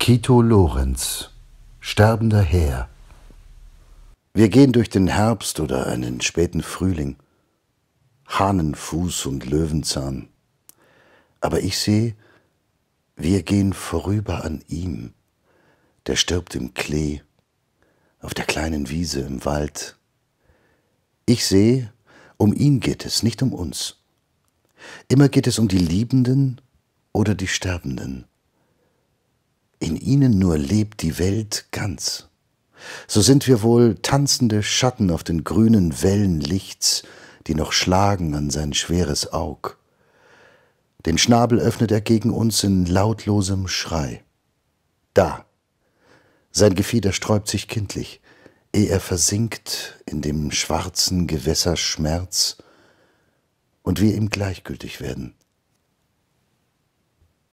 Kito Lorenz, sterbender Herr. Wir gehen durch den Herbst oder einen späten Frühling. Hahnenfuß und Löwenzahn. Aber ich sehe, wir gehen vorüber an ihm. Der stirbt im Klee, auf der kleinen Wiese im Wald. Ich sehe, um ihn geht es, nicht um uns. Immer geht es um die Liebenden oder die Sterbenden in ihnen nur lebt die Welt ganz. So sind wir wohl tanzende Schatten auf den grünen Wellen Lichts, die noch schlagen an sein schweres Aug. Den Schnabel öffnet er gegen uns in lautlosem Schrei. Da! Sein Gefieder sträubt sich kindlich, ehe er versinkt in dem schwarzen Gewässer Schmerz und wir ihm gleichgültig werden –